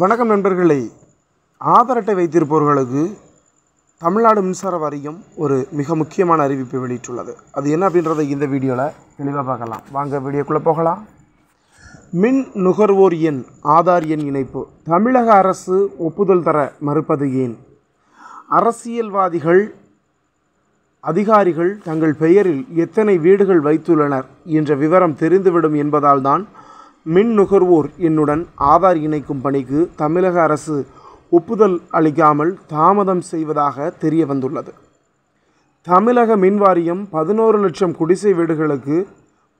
வணக்கம் நண்பர்களை ஆதார் அட்டை வைத்திருப்பவர்களுக்கு தமிழ்நாடு மின்சார வாரியம் ஒரு மிக முக்கியமான அறிவிப்பை வெளியிட்டுள்ளது அது என்ன அப்படின்றத இந்த வீடியோவில் தெளிவாக பார்க்கலாம் வாங்க வீடியோக்குள்ளே போகலாம் மின் நுகர்வோர் எண் ஆதார் எண் இணைப்பு தமிழக அரசு ஒப்புதல் தர மறுப்பது ஏன் அரசியல்வாதிகள் அதிகாரிகள் தங்கள் பெயரில் எத்தனை வீடுகள் வைத்துள்ளனர் என்ற விவரம் தெரிந்துவிடும் என்பதால்தான் மின் நுகர்வோர் என்னுடன் ஆதார் இணைக்கும் பணிக்கு தமிழக அரசு ஒப்புதல் அளிக்காமல் தாமதம் செய்வதாக தெரிய வந்துள்ளது தமிழக மின் வாரியம் பதினோரு லட்சம் குடிசை வீடுகளுக்கு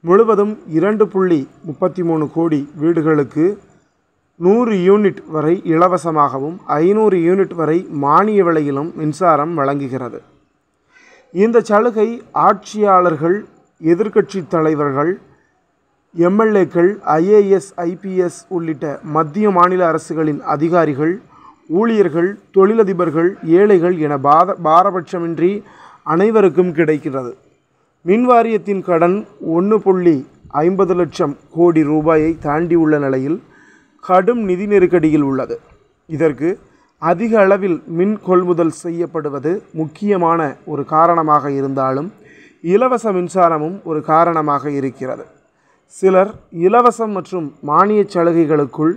முழுவதும் இரண்டு புள்ளி முப்பத்தி மூணு கோடி வீடுகளுக்கு நூறு யூனிட் வரை இலவசமாகவும் ஐநூறு யூனிட் வரை மானிய விலையிலும் மின்சாரம் வழங்குகிறது இந்த சலுகை ஆட்சியாளர்கள் எதிர்க்கட்சி தலைவர்கள் எம்எல்ஏக்கள் ஐஏஎஸ் ஐபிஎஸ் உள்ளிட்ட மத்திய மாநில அரசுகளின் அதிகாரிகள் ஊழியர்கள் தொழிலதிபர்கள் ஏழைகள் என பாத பாரபட்சமின்றி அனைவருக்கும் கிடைக்கிறது மின்வாரியத்தின் கடன் ஒன்று புள்ளி ஐம்பது லட்சம் கோடி ரூபாயை தாண்டியுள்ள நிலையில் கடும் நிதி நெருக்கடியில் உள்ளது இதற்கு அதிக அளவில் மின் கொள்முதல் செய்யப்படுவது முக்கியமான ஒரு காரணமாக இருந்தாலும் இலவச மின்சாரமும் ஒரு காரணமாக இருக்கிறது சிலர் இலவசம் மற்றும் மானியச் சலுகைகளுக்குள்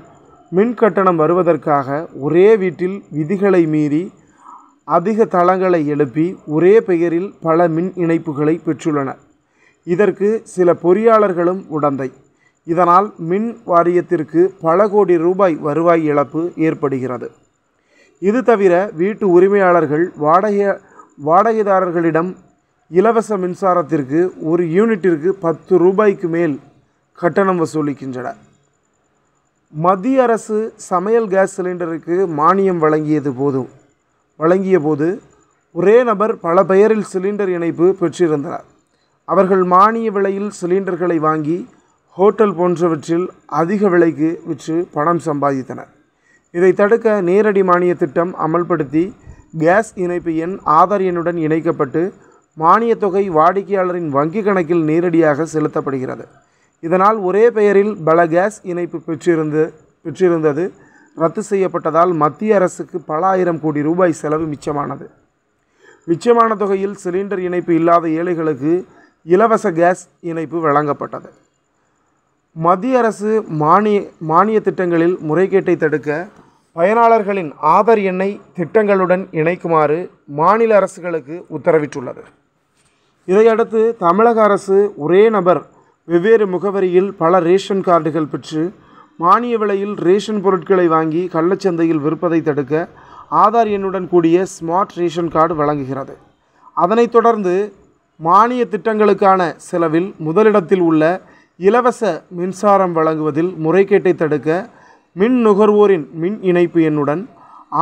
மின் கட்டணம் வருவதற்காக ஒரே வீட்டில் விதிகளை மீறி அதிக தளங்களை எழுப்பி ஒரே பெயரில் பல மின் இணைப்புகளை பெற்றுள்ளனர் இதற்கு சில பொறியாளர்களும் உடந்தை இதனால் மின் வாரியத்திற்கு பல கோடி ரூபாய் வருவாய் இழப்பு ஏற்படுகிறது இது தவிர வீட்டு உரிமையாளர்கள் வாடகை வாடகைதாரர்களிடம் இலவச மின்சாரத்திற்கு ஒரு யூனிட்டிற்கு பத்து ரூபாய்க்கு மேல் கட்டணம் வசூலிக்கின்றன மத்திய அரசு சமையல் கேஸ் சிலிண்டருக்கு மானியம் வழங்கியது போதும் வழங்கிய போது ஒரே நபர் பல பெயரில் சிலிண்டர் இணைப்பு பெற்றிருந்தனர் அவர்கள் மானிய விலையில் சிலிண்டர்களை வாங்கி ஹோட்டல் போன்றவற்றில் அதிக விலைக்கு விற்று பணம் சம்பாதித்தனர் இதை தடுக்க நேரடி மானிய திட்டம் அமல்படுத்தி கேஸ் இணைப்பு எண் ஆதார் எண்ணுடன் இணைக்கப்பட்டு மானியத் தொகை வாடிக்கையாளரின் வங்கிக் கணக்கில் நேரடியாக செலுத்தப்படுகிறது இதனால் ஒரே பெயரில் பல கேஸ் இணைப்பு பெற்றிருந்து பெற்றிருந்தது ரத்து செய்யப்பட்டதால் மத்திய அரசுக்கு பல ஆயிரம் கோடி ரூபாய் செலவு மிச்சமானது மிச்சமான தொகையில் சிலிண்டர் இணைப்பு இல்லாத ஏழைகளுக்கு இலவச கேஸ் இணைப்பு வழங்கப்பட்டது மத்திய அரசு மானிய மானிய திட்டங்களில் முறைகேட்டை தடுக்க பயனாளர்களின் ஆதார் எண்ணை திட்டங்களுடன் இணைக்குமாறு மாநில அரசுகளுக்கு உத்தரவிட்டுள்ளது இதையடுத்து தமிழக அரசு ஒரே நபர் வெவ்வேறு முகவரியில் பல ரேஷன் கார்டுகள் பெற்று மானிய விலையில் ரேஷன் பொருட்களை வாங்கி கள்ளச்சந்தையில் விற்பதை தடுக்க ஆதார் எண்ணுடன் கூடிய ஸ்மார்ட் ரேஷன் கார்டு வழங்குகிறது அதனைத் தொடர்ந்து மானிய திட்டங்களுக்கான செலவில் முதலிடத்தில் உள்ள இலவச மின்சாரம் வழங்குவதில் முறைகேட்டை தடுக்க மின் நுகர்வோரின் மின் இணைப்பு எண்ணுடன்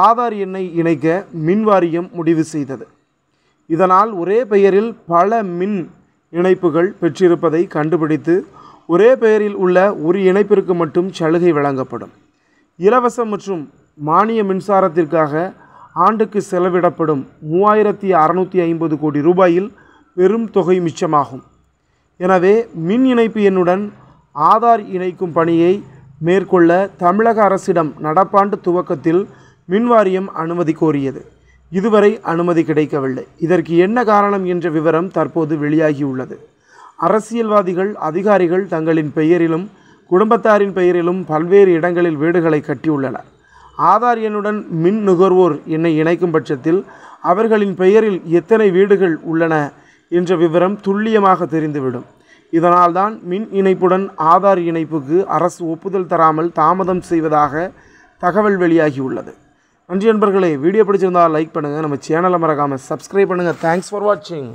ஆதார் எண்ணை இணைக்க மின்வாரியம் முடிவு செய்தது இதனால் ஒரே பெயரில் பல மின் இணைப்புகள் பெற்றிருப்பதை கண்டுபிடித்து ஒரே பெயரில் உள்ள ஒரு இணைப்பிற்கு மட்டும் சலுகை வழங்கப்படும் இலவச மற்றும் மானிய மின்சாரத்திற்காக ஆண்டுக்கு செலவிடப்படும் மூவாயிரத்தி அறநூற்றி ஐம்பது கோடி ரூபாயில் பெரும் தொகை மிச்சமாகும் எனவே மின் இணைப்பு எண்ணுடன் ஆதார் இணைக்கும் பணியை மேற்கொள்ள தமிழக அரசிடம் நடப்பாண்டு துவக்கத்தில் மின்வாரியம் அனுமதி கோரியது இதுவரை அனுமதி கிடைக்கவில்லை இதற்கு என்ன காரணம் என்ற விவரம் தற்போது வெளியாகியுள்ளது அரசியல்வாதிகள் அதிகாரிகள் தங்களின் பெயரிலும் குடும்பத்தாரின் பெயரிலும் பல்வேறு இடங்களில் வீடுகளை கட்டியுள்ளனர் ஆதார் எண்ணுடன் மின் நுகர்வோர் என்னை இணைக்கும் பட்சத்தில் அவர்களின் பெயரில் எத்தனை வீடுகள் உள்ளன என்ற விவரம் துல்லியமாக தெரிந்துவிடும் இதனால்தான் மின் இணைப்புடன் ஆதார் இணைப்புக்கு அரசு ஒப்புதல் தராமல் தாமதம் செய்வதாக தகவல் வெளியாகியுள்ளது நன்றி நண்பர்களே வீடியோ பிடிச்சிருந்தால் லைக் பண்ணுங்கள் நம்ம சேனலை மறக்காமல் சப்ஸ்கிரைப் பண்ணுங்கள் தேங்க்ஸ் ஃபார் வாட்சிங்